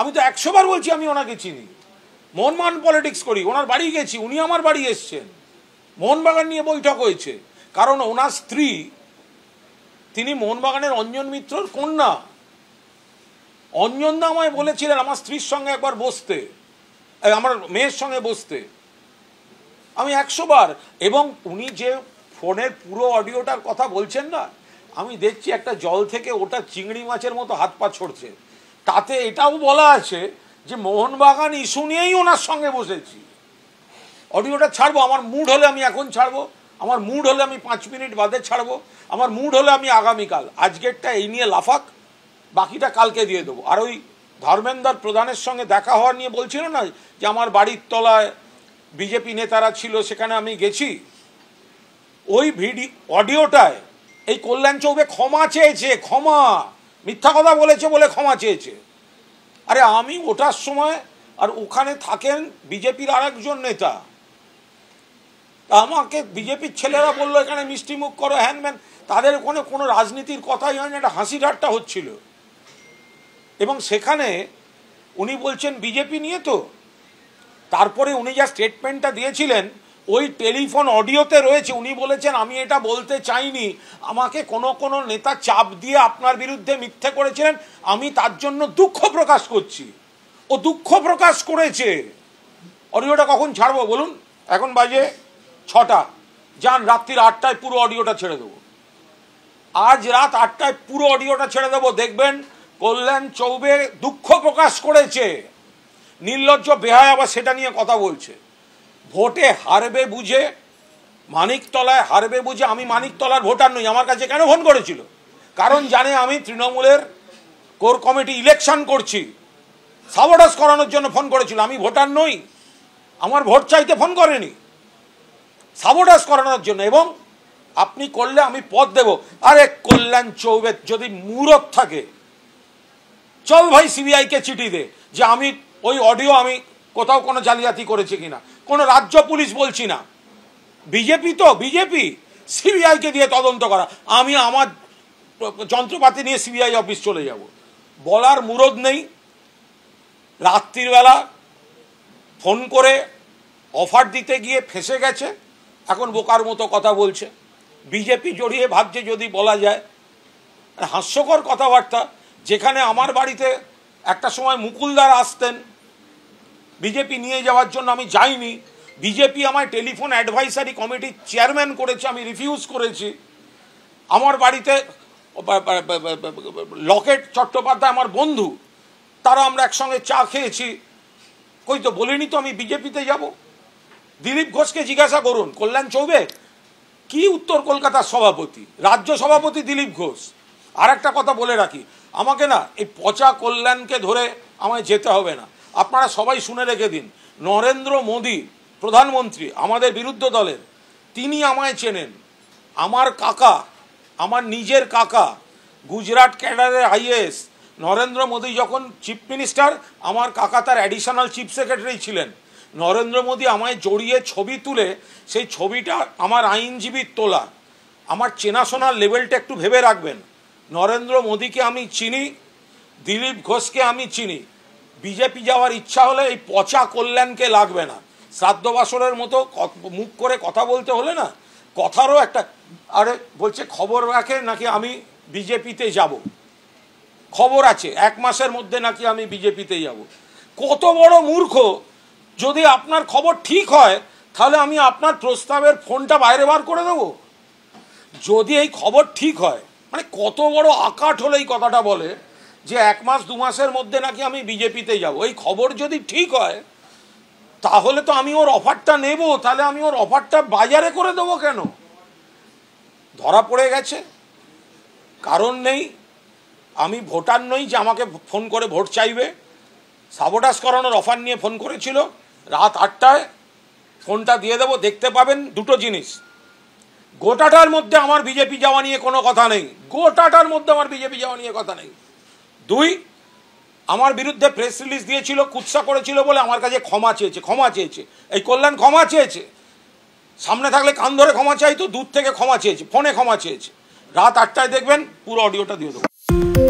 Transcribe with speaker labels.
Speaker 1: আমি তো একশো বার বলছি আমি ওনাকে চিনি মান পলিটিক্স করি ওনার বাড়ি গেছি উনি আমার বাড়ি এসছেন মোহনবাগান নিয়ে বৈঠক হয়েছে কারণ ওনার স্ত্রী তিনি মোহনবাগানের অঞ্জন মিত্রর কন্যা অঞ্জনদা আমায় বলেছিলেন আমার স্ত্রীর সঙ্গে একবার বসতে আমার মেয়ের সঙ্গে বসতে আমি একশো বার এবং উনি যে ফোনের পুরো অডিওটার কথা বলছেন না আমি দেখছি একটা জল থেকে ওটা চিংড়ি মাছের মতো হাত পা ছড়ছে তাতে এটাও বলা আছে যে মোহনবাগান ইস্যু নিয়েই ওনার সঙ্গে বসেছি অডিওটা ছাড়বো আমার মুড হলে আমি এখন ছাড়বো আমার মুড হলে আমি পাঁচ মিনিট বাদে ছাড়বো আমার মুড হলে আমি আগামীকাল আজকেরটা এই নিয়ে লাফাক বাকিটা কালকে দিয়ে দেবো আর ওই ধর্মেন্দ্র প্রধানের সঙ্গে দেখা হওয়া নিয়ে বলছিল না যে আমার বাড়ির তলায় বিজেপি নেতারা ছিল সেখানে আমি গেছি ওই ভিডিও অডিওটায় এই কল্যাণ চৌবে ক্ষমা চেয়েছে ক্ষমা মিথ্যা কথা বলেছে বলে ক্ষমা চেয়েছে আরে আমি ওটার সময় আর ওখানে থাকেন বিজেপির আরেকজন নেতা আমাকে বিজেপির ছেলেরা বললো এখানে মিষ্টিমুখ করো হ্যানম্যান তাদের ওখানে কোনো রাজনীতির কথাই হয়নি একটা হাসি ঠাট্টা হচ্ছিল এবং সেখানে উনি বলছেন বিজেপি নিয়ে তো তারপরে উনি যা স্টেটমেন্টটা দিয়েছিলেন ওই টেলিফোন অডিওতে রয়েছে উনি বলেছেন আমি এটা বলতে চাইনি আমাকে কোনো কোনো নেতা চাপ দিয়ে আপনার বিরুদ্ধে মিথ্যে করেছিলেন আমি তার জন্য দুঃখ প্রকাশ করছি ও দুঃখ প্রকাশ করেছে অডিওটা কখন ছাড়বো বলুন এখন বাজে ছটা যান রাত্রির আটটায় পুরো অডিওটা ছেড়ে দেবো আজ রাত আটটায় পুরো অডিওটা ছেড়ে দেবো দেখবেন কল্যাণ চৌবে দুঃখ প্রকাশ করেছে নির্লজ্জ বেহায় আবার সেটা নিয়ে কথা বলছে ভোটে হারবে বুঝে মানিকতলায় হারবে বুঝে আমি মানিকতলার ভোটার নই আমার কাছে কেন ফোন করেছিল কারণ জানে আমি তৃণমূলের কোর কমিটি ইলেকশন করছি সাবডাস করানোর জন্য ফোন করেছিল আমি ভোটার নই আমার ভোট চাইতে ফোন করেনি সাবডাস করানোর জন্য এবং আপনি করলে আমি পদ দেব আরে কল্যাণ চৌবে যদি মূরত থাকে চল ভাই সিবিআইকে চিঠি দে যে আমি ওই অডিও আমি কোথাও কোনো জালিয়াতি করেছি কিনা কোনো রাজ্য পুলিশ বলছি না বিজেপি তো বিজেপি সিবিআইকে দিয়ে তদন্ত করা আমি আমার যন্ত্রপাতি নিয়ে সিবিআই অফিস চলে যাব বলার মুরদ নেই রাত্রিবেলা ফোন করে অফার দিতে গিয়ে ফেসে গেছে এখন বোকার মতো কথা বলছে বিজেপি জড়িয়ে ভাবছে যদি বলা যায় হাস্যকর কথাবার্তা যেখানে আমার বাড়িতে একটা সময় মুকুলদার আসতেন বিজেপি নিয়ে যাওয়ার জন্য আমি যাইনি বিজেপি আমার টেলিফোন অ্যাডভাইসারি কমিটির চেয়ারম্যান করেছে আমি রিফিউজ করেছি আমার বাড়িতে লকেট চট্টোপাধ্যায় আমার বন্ধু তারা আমরা একসঙ্গে চা খেয়েছি কই তো বলিনি তো আমি বিজেপিতে যাব দিলীপ ঘোষকে জিজ্ঞাসা করুন কল্যাণ চৌবে কি উত্তর কলকাতার সভাপতি রাজ্য সভাপতি দিলীপ ঘোষ আর একটা কথা বলে রাখি আমাকে না এই পচা কল্যাণকে ধরে আমায় যেতে হবে না আপনারা সবাই শুনে রেখে দিন নরেন্দ্র মোদী প্রধানমন্ত্রী আমাদের বিরুদ্ধ দলের তিনি আমায় চেনেন আমার কাকা আমার নিজের কাকা গুজরাট ক্যাডারের আইএস নরেন্দ্র মোদী যখন চিফ মিনিস্টার আমার কাকা তার অ্যাডিশনাল চিফ সেক্রেটারি ছিলেন নরেন্দ্র মোদী আমায় জড়িয়ে ছবি তুলে সেই ছবিটা আমার আইনজীবীর তোলা আমার চেনাশোনার লেভেলটা একটু ভেবে রাখবেন নরেন্দ্র মোদীকে আমি চিনি দিলীপ ঘোষকে আমি চিনি বিজেপি যাওয়ার ইচ্ছা হলে এই পচা কল্যাণকে লাগবে না শ্রাদ্ধ বাসরের মতো মুখ করে কথা বলতে হলে না কথারও একটা আরে বলছে খবর রাখে নাকি আমি বিজেপিতে যাব খবর আছে এক মাসের মধ্যে নাকি আমি বিজেপিতে যাব কত বড় মূর্খ যদি আপনার খবর ঠিক হয় তাহলে আমি আপনার প্রস্তাবের ফোনটা বাইরে বার করে দেব যদি এই খবর ঠিক হয় মানে কত বড় আকাট হলে এই কথাটা বলে যে এক মাস দু মাসের মধ্যে নাকি আমি বিজেপিতে যাব এই খবর যদি ঠিক হয় তাহলে তো আমি ওর অফারটা নেব তাহলে আমি ওর অফারটা বাজারে করে দেবো কেন ধরা পড়ে গেছে কারণ নেই আমি ভোটার নই যে আমাকে ফোন করে ভোট চাইবে সাবোটাস করানোর অফার নিয়ে ফোন করেছিল রাত আটটায় ফোনটা দিয়ে দেবো দেখতে পাবেন দুটো জিনিস গোটাটার মধ্যে আমার বিজেপি যাওয়া নিয়ে কোনো কথা নেই গোটাটার মধ্যে আমার বিজেপি যাওয়া নিয়ে কথা নেই দুই আমার বিরুদ্ধে প্রেস রিলিজ দিয়েছিল কুৎসা করেছিল বলে আমার কাছে ক্ষমা চেয়েছে ক্ষমা চেয়েছে এই কল্যাণ ক্ষমা চেয়েছে সামনে থাকলে কান ধরে ক্ষমা চাইতো দূর থেকে ক্ষমা চেয়েছে ফোনে ক্ষমা চেয়েছে রাত আটটায় দেখবেন পুরো অডিওটা দিয়ে দেবো